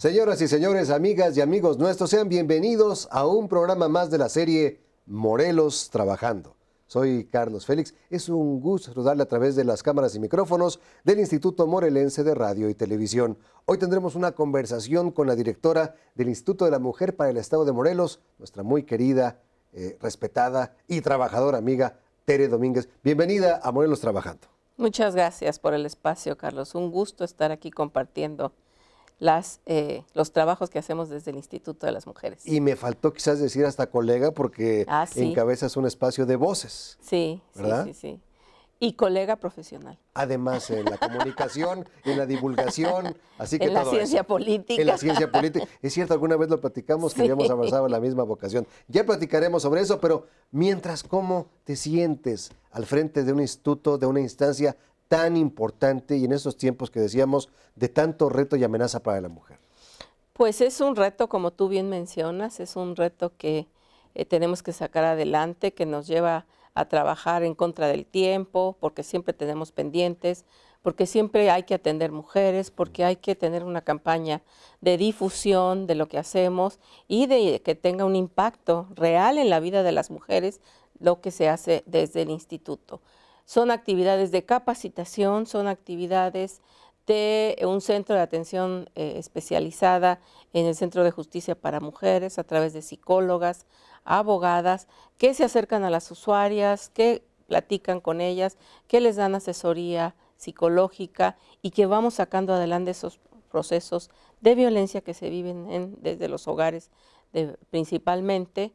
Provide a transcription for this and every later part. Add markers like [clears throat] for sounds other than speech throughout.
Señoras y señores, amigas y amigos nuestros, sean bienvenidos a un programa más de la serie Morelos Trabajando. Soy Carlos Félix. Es un gusto saludarle a través de las cámaras y micrófonos del Instituto Morelense de Radio y Televisión. Hoy tendremos una conversación con la directora del Instituto de la Mujer para el Estado de Morelos, nuestra muy querida, eh, respetada y trabajadora amiga Tere Domínguez. Bienvenida a Morelos Trabajando. Muchas gracias por el espacio, Carlos. Un gusto estar aquí compartiendo las, eh, los trabajos que hacemos desde el Instituto de las Mujeres. Y me faltó quizás decir hasta colega porque ah, encabezas un espacio de voces. Sí, sí, sí, Y colega profesional. Además, en la comunicación, [laughs] en la divulgación, así que en la ciencia política. En la ciencia política. Es cierto, alguna vez lo platicamos, que habíamos avanzado en la misma vocación. Ya platicaremos sobre eso, pero mientras, ¿cómo te sientes al frente de un instituto, de una instancia tan importante y en esos tiempos que decíamos de tanto reto y amenaza para la mujer? Pues es un reto, como tú bien mencionas, es un reto que eh, tenemos que sacar adelante, que nos lleva a trabajar en contra del tiempo, porque siempre tenemos pendientes, porque siempre hay que atender mujeres, porque hay que tener una campaña de difusión de lo que hacemos y de que tenga un impacto real en la vida de las mujeres lo que se hace desde el instituto. Son actividades de capacitación, son actividades de un centro de atención eh, especializada en el Centro de Justicia para Mujeres a través de psicólogas, abogadas, que se acercan a las usuarias, que platican con ellas, que les dan asesoría psicológica y que vamos sacando adelante esos procesos de violencia que se viven en, desde los hogares principalmente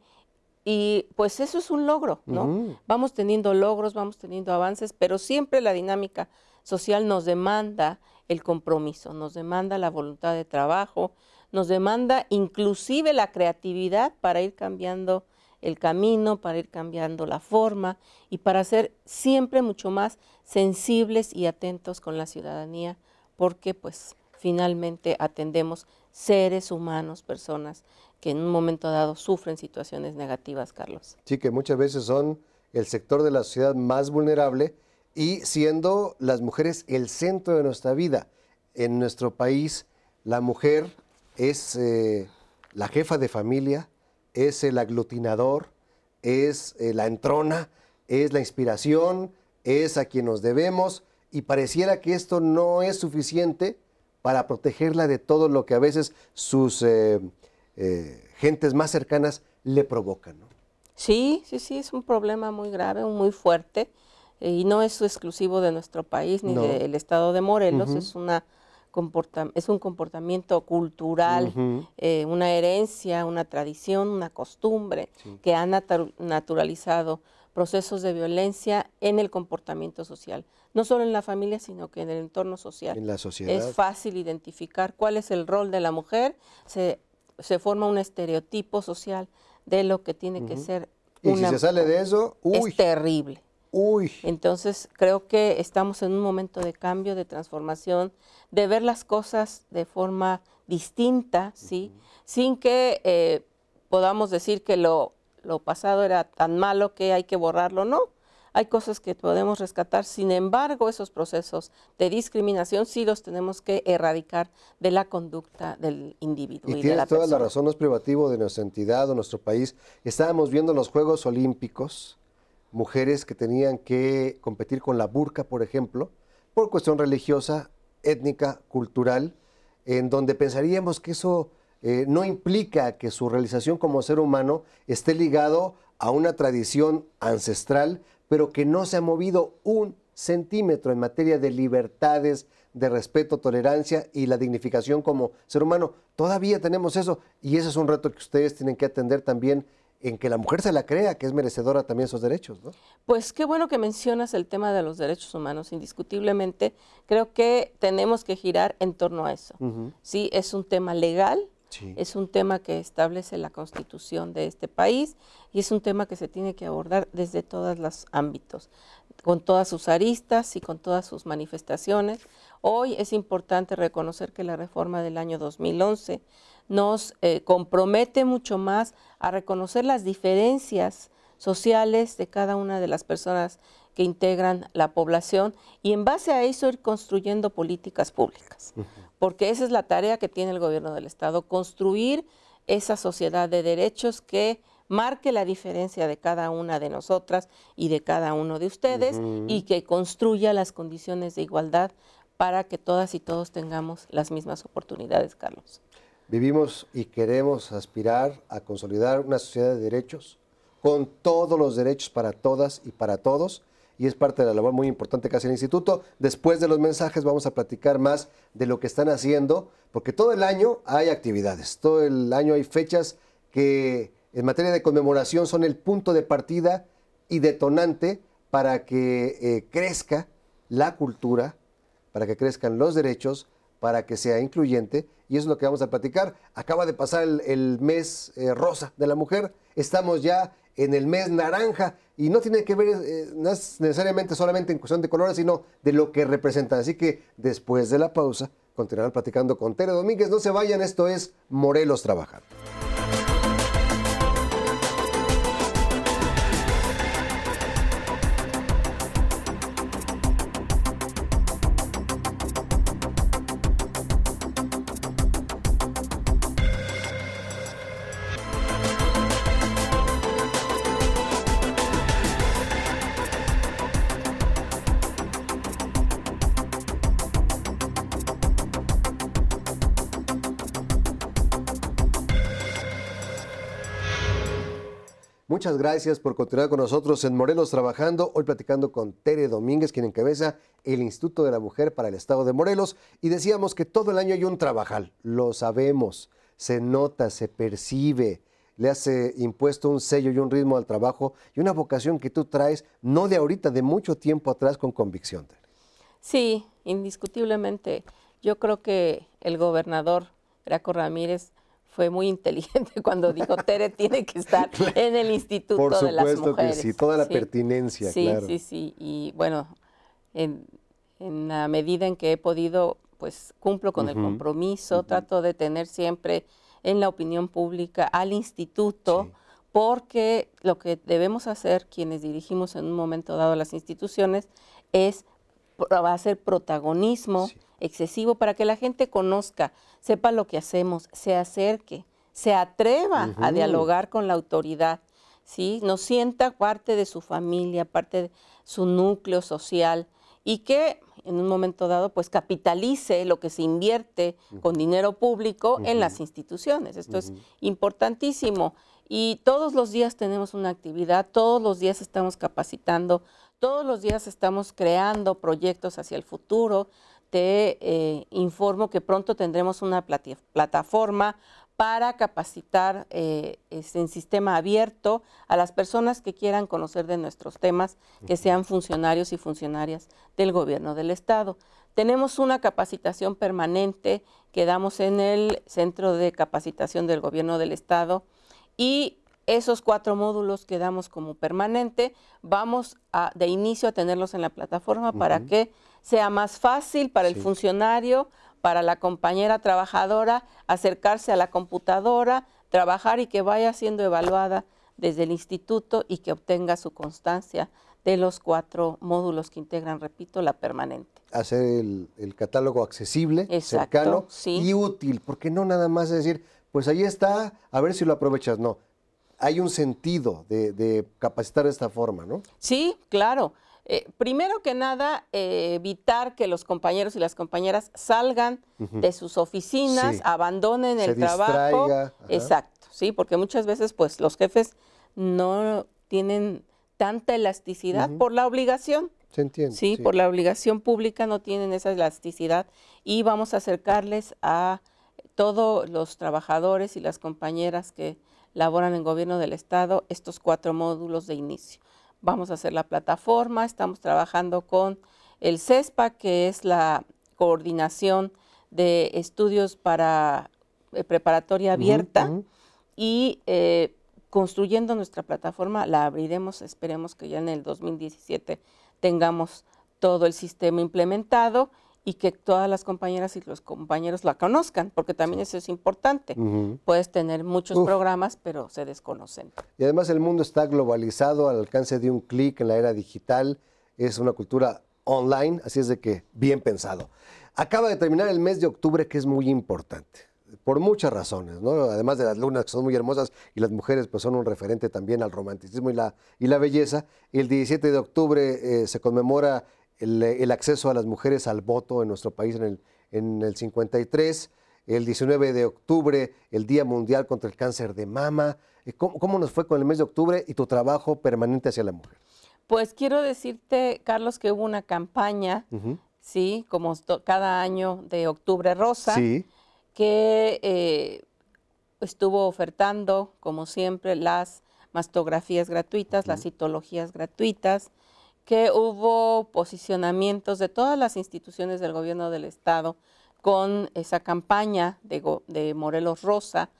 y pues eso es un logro, ¿no? Vamos teniendo logros, vamos teniendo avances, pero siempre la dinámica social nos demanda el compromiso, nos demanda la voluntad de trabajo, nos demanda inclusive la creatividad para ir cambiando el camino, para ir cambiando la forma y para ser siempre mucho más sensibles y atentos con la ciudadanía, porque pues finalmente atendemos seres humanos, personas que en un momento dado sufren situaciones negativas, Carlos. Sí, que muchas veces son el sector de la sociedad más vulnerable y siendo las mujeres el centro de nuestra vida. En nuestro país, la mujer es eh, la jefa de familia, es el aglutinador, es eh, la entrona, es la inspiración, es a quien nos debemos y pareciera que esto no es suficiente para protegerla de todo lo que a veces sus eh, eh, gentes más cercanas le provocan. Sí, sí, sí, es un problema muy grave, muy fuerte, y no es exclusivo de nuestro país ni del estado de Morelos, es una es un comportamiento cultural, eh, una herencia, una tradición, una costumbre que ha naturalizado procesos de violencia en el comportamiento social, no solo en la familia, sino que en el entorno social. En la sociedad. Es fácil identificar cuál es el rol de la mujer, se, forma un estereotipo social de lo que tiene que ser. Y si se sale de eso, uy. es terrible. Uy. Entonces creo que estamos en un momento de cambio, de transformación, de ver las cosas de forma distinta, ¿sí? Sin que eh, podamos decir que lo lo pasado era tan malo que hay que borrarlo, no. Hay cosas que podemos rescatar, sin embargo, esos procesos de discriminación sí los tenemos que erradicar de la conducta del individuo. Y, de la toda la razón, es privativo de nuestra entidad o nuestro país. Estábamos viendo los Juegos Olímpicos, mujeres que tenían que competir con la burka, por ejemplo, por cuestión religiosa, étnica, cultural, en donde pensaríamos que eso eh, no implica que su realización como ser humano esté ligado a una tradición ancestral, pero que no se ha movido un centímetro en materia de libertades, de respeto, tolerancia y la dignificación como ser humano. Todavía tenemos eso y ese es un reto que ustedes tienen que atender también en que la mujer se la crea, que es merecedora también esos derechos. Pues qué bueno que mencionas el tema de los derechos humanos, indiscutiblemente. Creo que tenemos que girar en torno a eso. Sí, es un tema legal, es un tema que establece la constitución de este país y es un tema que se tiene que abordar desde todos los ámbitos, con todas sus aristas y con todas sus manifestaciones. Hoy es importante reconocer que la reforma del año 2011 nos eh, compromete mucho más a reconocer las diferencias sociales de cada una de las personas que integran la población y en base a eso ir construyendo políticas públicas, porque esa es la tarea que tiene el gobierno del Estado, construir esa sociedad de derechos que marque la diferencia de cada una de nosotras y de cada uno de ustedes y que construya las condiciones de igualdad para que todas y todos tengamos las mismas oportunidades, Carlos. Vivimos y queremos aspirar a consolidar una sociedad de derechos con todos los derechos para todas y para todos y es parte de la labor muy importante que hace el instituto. Después de los mensajes vamos a platicar más de lo que están haciendo, porque todo el año hay actividades, todo el año hay fechas que en materia de conmemoración son el punto de partida y detonante para que eh, crezca la cultura, para que crezcan los derechos, para que sea incluyente. Y eso es lo que vamos a platicar. Acaba de pasar el, mes eh, rosa de la mujer. Estamos ya en el mes naranja y no tiene que ver eh, no es necesariamente solamente en cuestión de colores, sino de lo que representan. Así que después de la pausa, continuarán platicando con Tere Domínguez. No se vayan, esto es Morelos Trabajando. Muchas gracias por continuar con nosotros en Morelos trabajando. Hoy platicando con Tere Domínguez, quien encabeza el Instituto de la Mujer para el Estado de Morelos. Y decíamos que todo el año hay un trabajal, lo sabemos, se nota, se percibe, le hace impuesto un sello y un ritmo al trabajo y una vocación que tú traes, no de ahorita, de mucho tiempo atrás con convicción. Sí, indiscutiblemente. Yo creo que el gobernador Draco Ramírez fue muy inteligente [laughs] cuando dijo, Tere tiene que estar [laughs] en el Instituto Por de las Mujeres. Que sí, toda la pertinencia, sí, claro. Sí, sí, y bueno, en, la medida en que he podido, pues cumplo con el compromiso, trato de tener siempre en la opinión pública al instituto, porque lo que debemos hacer quienes dirigimos en un momento dado las instituciones es va a ser protagonismo sí excesivo para que la gente conozca, sepa lo que hacemos, se acerque, se atreva a dialogar con la autoridad, ¿sí? Nos sienta parte de su familia, parte de su núcleo social y que en un momento dado pues capitalice lo que se invierte con dinero público en las instituciones. Esto es importantísimo. Y todos los días tenemos una actividad, todos los días estamos capacitando, todos los días estamos creando proyectos hacia el futuro, te eh, informo que pronto tendremos una plataforma para capacitar eh, este, en sistema abierto a las personas que quieran conocer de nuestros temas, que sean funcionarios y funcionarias del gobierno del Estado. Tenemos una capacitación permanente que damos en el Centro de Capacitación del Gobierno del Estado y esos cuatro módulos que damos como permanente, vamos de inicio a tenerlos en la plataforma para que sea más fácil para el funcionario, para la compañera trabajadora, acercarse a la computadora, trabajar y que vaya siendo evaluada desde el instituto y que obtenga su constancia de los cuatro módulos que integran, repito, la permanente. Hacer el, catálogo accesible, cercano y útil, porque no nada más es decir, pues ahí está, a ver si lo aprovechas, no. Hay un sentido de capacitar de esta forma, ¿no? Sí, claro. Eh, primero que nada, eh, evitar que los compañeros y las compañeras salgan de sus oficinas, abandonen el trabajo. Exacto, sí, porque muchas veces pues los jefes no tienen tanta elasticidad por la obligación. Se entiende. sí, por la obligación pública no tienen esa elasticidad y vamos a acercarles a todos los trabajadores y las compañeras que laboran en gobierno del Estado estos cuatro módulos de inicio vamos a hacer la plataforma, estamos trabajando con el CESPA, que es la coordinación de estudios para eh, preparatoria abierta, y eh, construyendo nuestra plataforma, la abriremos, esperemos que ya en el 2017 tengamos todo el sistema implementado y que todas las compañeras y los compañeros la conozcan, porque también eso es importante. Puedes tener muchos programas, pero se desconocen. Y además el mundo está globalizado al alcance de un clic en la era digital. Es una cultura online, así es de que bien pensado. Acaba de terminar el mes de octubre, que es muy importante, por muchas razones, ¿no? Además de las lunas que son muy hermosas y las mujeres pues son un referente también al romanticismo y la, y la belleza. El 17 de octubre eh, se conmemora el, acceso a las mujeres al voto en nuestro país en el, en el 53, el 19 de octubre, el Día Mundial contra el Cáncer de Mama. Eh, ¿Cómo, nos fue con el mes de octubre y tu trabajo permanente hacia la mujer? Pues quiero decirte, Carlos, que hubo una campaña, sí, como cada año de Octubre Rosa, que eh, estuvo ofertando, como siempre, las mastografías gratuitas, las citologías gratuitas, que hubo posicionamientos de todas las instituciones del gobierno del Estado con esa campaña de, de Morelos Rosa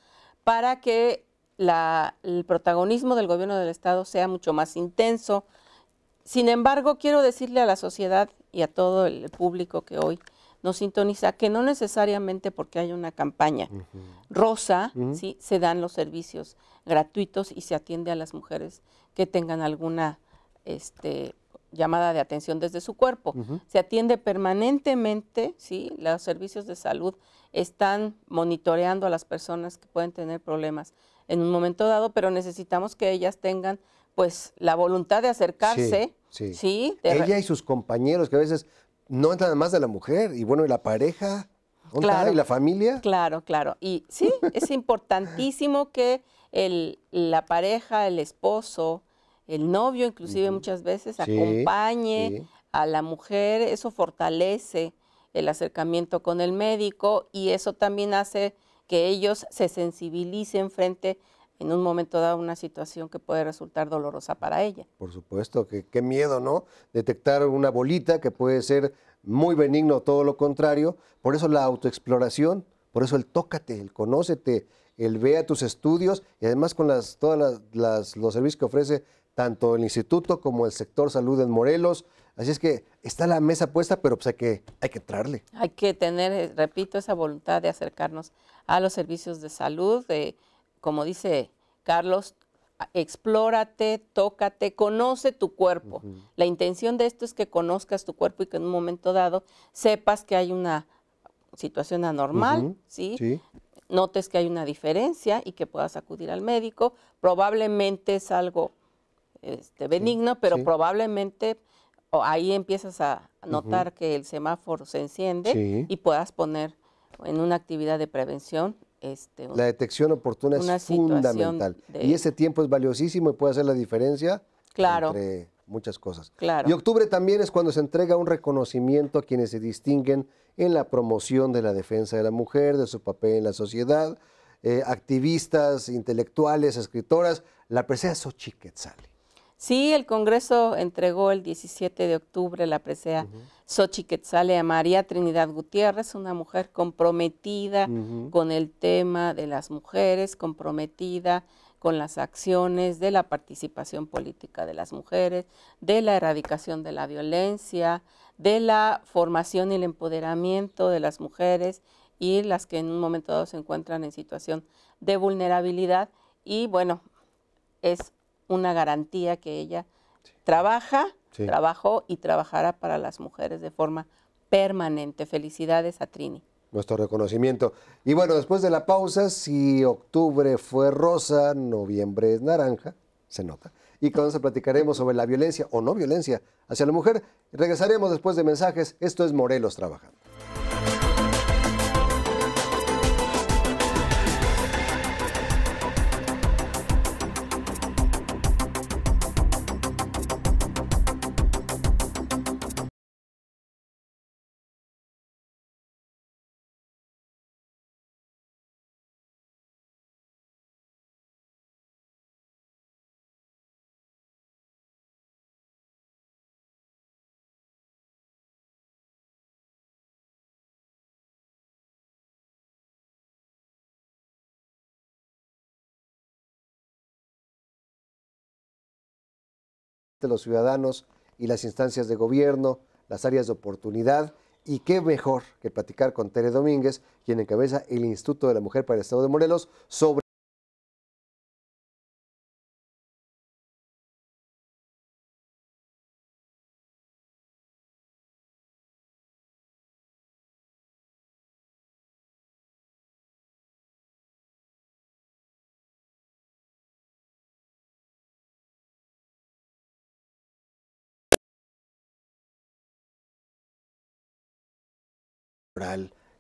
para que el protagonismo del gobierno del Estado sea mucho más intenso. Sin embargo, quiero decirle a la sociedad y a todo el público que hoy nos sintoniza que no necesariamente porque hay una campaña rosa, se dan los servicios gratuitos y se atiende a las mujeres que tengan alguna este, llamada de atención desde su cuerpo. Se atiende permanentemente, ¿sí? Los servicios de salud están monitoreando a las personas que pueden tener problemas en un momento dado, pero necesitamos que ellas tengan pues la voluntad de acercarse. Sí. sí. Ella y sus compañeros, que a veces no entran más de la mujer, y bueno, y la pareja, claro, ¿y la familia? Claro, claro. Y sí, es importantísimo que el, la pareja, el esposo, el novio inclusive muchas veces acompañe a la mujer, eso fortalece el acercamiento con el médico y eso también hace que ellos se sensibilicen frente en un momento dado a una situación que puede resultar dolorosa para ella. Por supuesto, que qué miedo, ¿no? Detectar una bolita que puede ser muy benigno, todo lo contrario. Por eso la autoexploración, por eso el tócate, el conócete, el vea tus estudios y además con las, todos los servicios que ofrece tanto el instituto como el sector salud en Morelos. Así es que está la mesa puesta, pero pues hay que, entrarle. Hay que tener, eh, repito, esa voluntad de acercarnos a los servicios de salud, de, como dice Carlos, explórate, tócate, conoce tu cuerpo. La intención de esto es que conozcas tu cuerpo y que en un momento dado sepas que hay una situación anormal, Notes que hay una diferencia y que puedas acudir al médico. Probablemente es algo este, benigno, pero probablemente ahí empiezas a notar que el semáforo se enciende y puedas poner en una actividad de prevención. Este, la detección oportuna es fundamental. Y ese tiempo es valiosísimo y puede hacer la diferencia claro. entre muchas cosas. Y octubre también es cuando se entrega un reconocimiento a quienes se distinguen en la promoción de la defensa de la mujer, de su papel en la sociedad, eh, activistas, intelectuales, escritoras. La presea Xochiquetzali. Sí, el Congreso entregó el 17 de octubre la presea uh a María Trinidad Gutiérrez, una mujer comprometida con el tema de las mujeres, comprometida con las acciones de la participación política de las mujeres, de la erradicación de la violencia, de la formación y el empoderamiento de las mujeres y las que en un momento dado se encuentran en situación de vulnerabilidad. Y bueno, es una garantía que ella trabaja, trabajó y trabajará para las mujeres de forma permanente. Felicidades a Trini. Nuestro reconocimiento. Y bueno, después de la pausa, si octubre fue rosa, noviembre es naranja, se nota. Y cuando se platicaremos sobre la violencia o no violencia hacia la mujer. Regresaremos después de mensajes. Esto es Morelos Trabajando. de los ciudadanos y las instancias de gobierno, las áreas de oportunidad. Y qué mejor que platicar con Tere Domínguez, quien encabeza el Instituto de la Mujer para el Estado de Morelos, sobre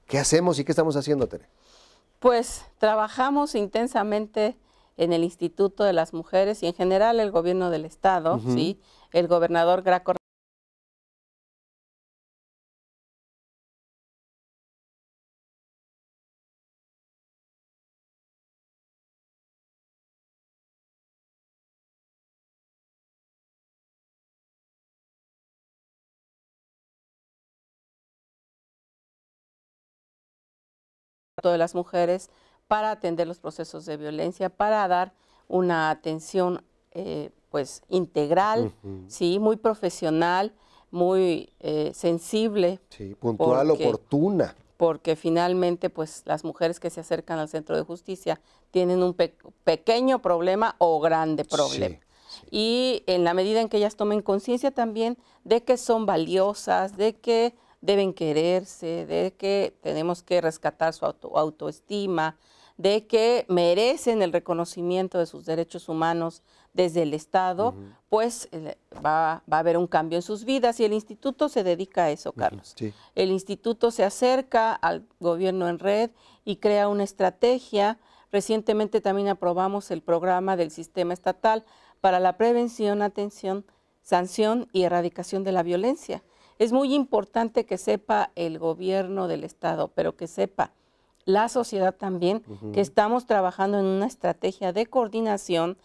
¿Qué hacemos y qué estamos haciendo, Tere? Pues trabajamos intensamente en el Instituto de las Mujeres y en general el gobierno del Estado, El gobernador Graco de las mujeres para atender los procesos de violencia, para dar una atención eh, pues integral, sí, muy profesional, muy eh, sensible. puntual, oportuna. Porque finalmente pues las mujeres que se acercan al centro de justicia tienen un pequeño problema o grande problema. Y en la medida en que ellas tomen conciencia también de que son valiosas, de que deben quererse, de que tenemos que rescatar su autoestima, de que merecen el reconocimiento de sus derechos humanos desde el Estado, pues eh, va, a haber un cambio en sus vidas y el instituto se dedica a eso, Carlos. El instituto se acerca al gobierno en red y crea una estrategia. Recientemente también aprobamos el programa del sistema estatal para la prevención, atención, sanción y erradicación de la violencia es muy importante que sepa el gobierno del Estado, pero que sepa la sociedad también que estamos trabajando en una estrategia de coordinación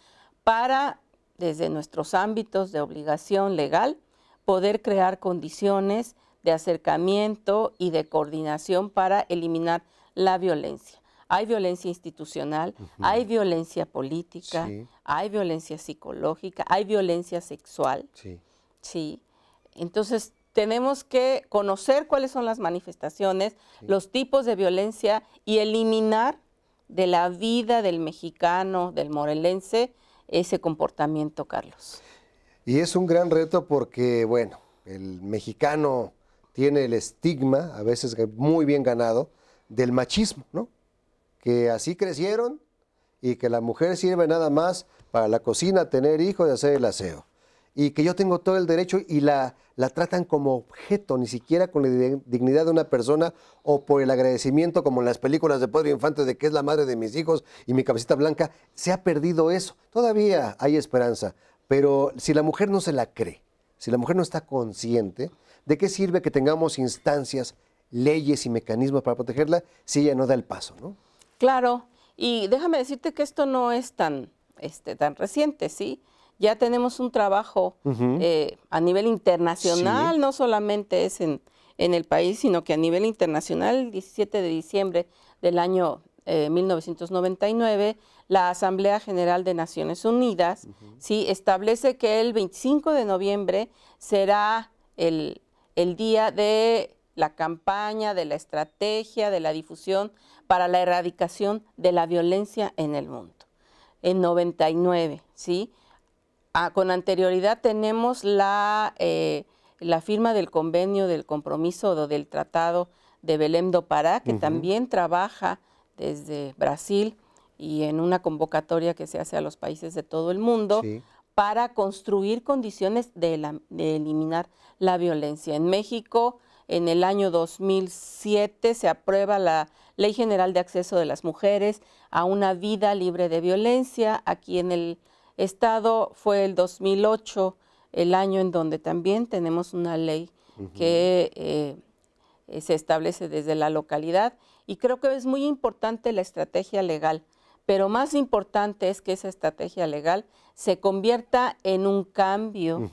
para, desde nuestros ámbitos de obligación legal, poder crear condiciones de acercamiento y de coordinación para eliminar la violencia. Hay violencia institucional, hay violencia política, hay violencia psicológica, hay violencia sexual. Sí. sí. Entonces, tenemos que conocer cuáles son las manifestaciones, los tipos de violencia y eliminar de la vida del mexicano, del morelense, ese comportamiento, Carlos. Y es un gran reto porque, bueno, el mexicano tiene el estigma, a veces muy bien ganado, del machismo, ¿no? Que así crecieron y que la mujer sirve nada más para la cocina, tener hijos y hacer el aseo y que yo tengo todo el derecho y la, la tratan como objeto, ni siquiera con la dignidad de una persona o por el agradecimiento, como en las películas de Pedro Infante, de que es la madre de mis hijos y mi cabecita blanca. Se ha perdido eso. Todavía hay esperanza, pero si la mujer no se la cree, si la mujer no está consciente, ¿de qué sirve que tengamos instancias, leyes y mecanismos para protegerla si ella no da el paso? ¿no? Claro, y déjame decirte que esto no es tan, este, tan reciente, ¿sí? ya tenemos un trabajo eh, a nivel internacional, no solamente es en, en, el país, sino que a nivel internacional, el 17 de diciembre del año 1999, eh, la Asamblea General de Naciones Unidas sí, establece que el 25 de noviembre será el, el día de la campaña, de la estrategia, de la difusión para la erradicación de la violencia en el mundo. En 99, ¿sí? Ah, con anterioridad tenemos eh, la, firma del convenio del compromiso o del tratado de Belém do Pará, que también trabaja desde Brasil y en una convocatoria que se hace a los países de todo el mundo para construir condiciones de, de, eliminar la violencia. En México, en el año 2007, se aprueba la Ley General de Acceso de las Mujeres a una vida libre de violencia. Aquí en el estado fue el 2008, el año en donde también tenemos una ley que eh, se establece desde la localidad y creo que es muy importante la estrategia legal, pero más importante es que esa estrategia legal se convierta en un cambio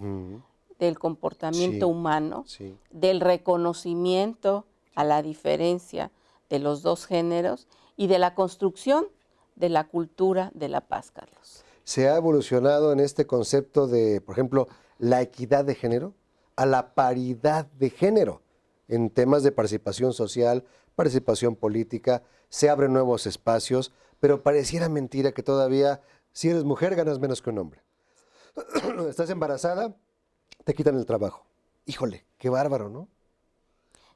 del comportamiento humano, del reconocimiento a la diferencia de los dos géneros y de la construcción de la cultura de la paz, Carlos se ha evolucionado en este concepto de, por ejemplo, la equidad de género a la paridad de género en temas de participación social, participación política, se abren nuevos espacios, pero pareciera mentira que todavía si eres mujer ganas menos que un hombre. [clears throat] Estás embarazada, te quitan el trabajo. Híjole, qué bárbaro, ¿no?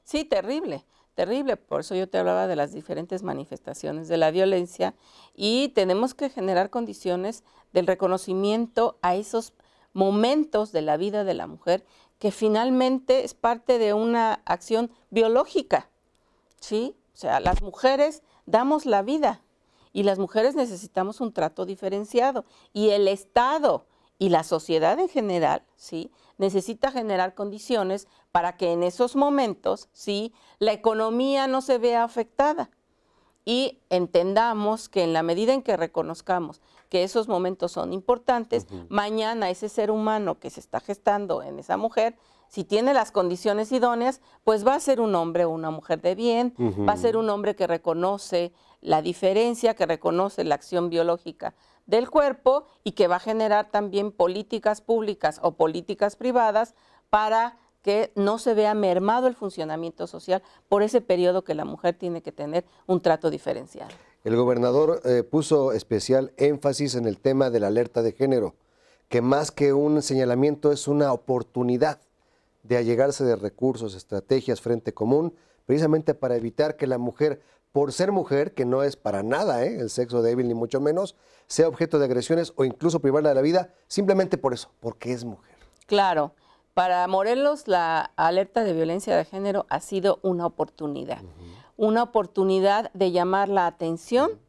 Sí, terrible terrible. Por eso yo te hablaba de las diferentes manifestaciones de la violencia y tenemos que generar condiciones del reconocimiento a esos momentos de la vida de la mujer que finalmente es parte de una acción biológica. ¿Sí? O sea, las mujeres damos la vida y las mujeres necesitamos un trato diferenciado y el Estado y la sociedad en general, ¿sí? necesita generar condiciones para que en esos momentos, ¿sí? La economía no se vea afectada y entendamos que en la medida en que reconozcamos que esos momentos son importantes, mañana ese ser humano que se está gestando en esa mujer, si tiene las condiciones idóneas, pues va a ser un hombre o una mujer de bien, va a ser un hombre que reconoce la diferencia, que reconoce la acción biológica del cuerpo y que va a generar también políticas públicas o políticas privadas para que no se vea mermado el funcionamiento social por ese periodo que la mujer tiene que tener un trato diferencial. El gobernador eh, puso especial énfasis en el tema de la alerta de género, que más que un señalamiento es una oportunidad de allegarse de recursos, estrategias, frente común, precisamente para evitar que la mujer por ser mujer, que no es para nada ¿eh? el sexo débil ni mucho menos, sea objeto de agresiones o incluso privarla de la vida, simplemente por eso, porque es mujer. Claro, para Morelos la alerta de violencia de género ha sido una oportunidad, una oportunidad de llamar la atención,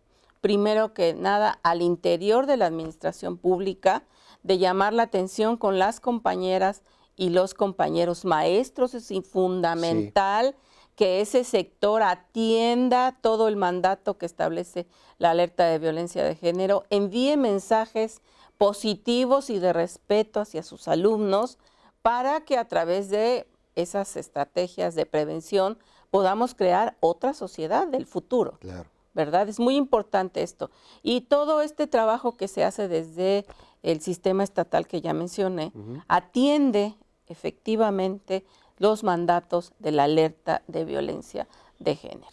primero que nada, al interior de la administración pública, de llamar la atención con las compañeras y los compañeros maestros, es fundamental que ese sector atienda todo el mandato que establece la alerta de violencia de género, envíe mensajes positivos y de respeto hacia sus alumnos para que a través de esas estrategias de prevención podamos crear otra sociedad del futuro. Claro. ¿Verdad? Es muy importante esto. Y todo este trabajo que se hace desde el sistema estatal que ya mencioné, atiende efectivamente los mandatos de la alerta de violencia de género.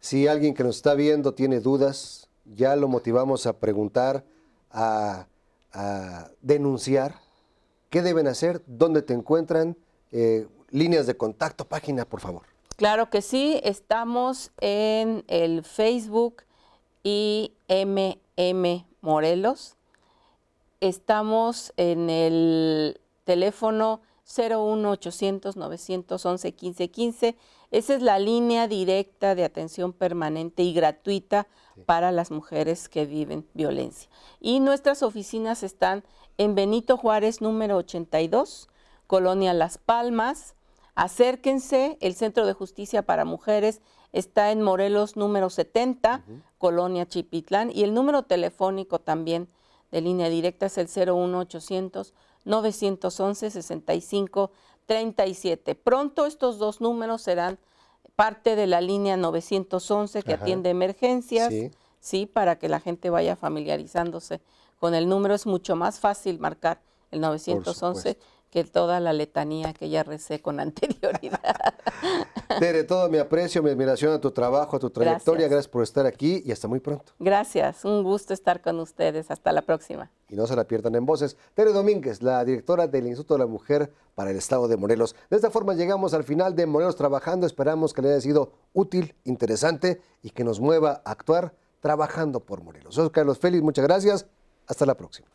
Si alguien que nos está viendo tiene dudas, ya lo motivamos a preguntar, a, denunciar. ¿Qué deben hacer? ¿Dónde te encuentran? Eh, líneas de contacto, página, por favor. Claro que sí, estamos en el Facebook IMM Morelos. Estamos en el teléfono 01800 911 1515. Esa es la línea directa de atención permanente y gratuita para las mujeres que viven violencia. Y nuestras oficinas están en Benito Juárez número 82, Colonia Las Palmas. Acérquense, el Centro de Justicia para Mujeres está en Morelos número 70, Colonia Chipitlán, y el número telefónico también de línea directa es el 01800 911-65-37. Pronto estos dos números serán parte de la línea 911 que atiende emergencias, sí, para que la gente vaya familiarizándose con el número. Es mucho más fácil marcar el 911 que toda la letanía que ya recé con [laughs] anterioridad. Tere, todo mi aprecio, mi admiración a tu trabajo, a tu trayectoria. Gracias. Gracias por estar aquí y hasta muy pronto. Gracias, un gusto estar con ustedes. Hasta la próxima. Y no se la pierdan en voces. Tere Domínguez, la directora del Instituto de la Mujer para el Estado de Morelos. De esta forma llegamos al final de Morelos Trabajando. Esperamos que le haya sido útil, interesante y que nos mueva a actuar trabajando por Morelos. Soy Carlos Félix, muchas gracias. Hasta la próxima.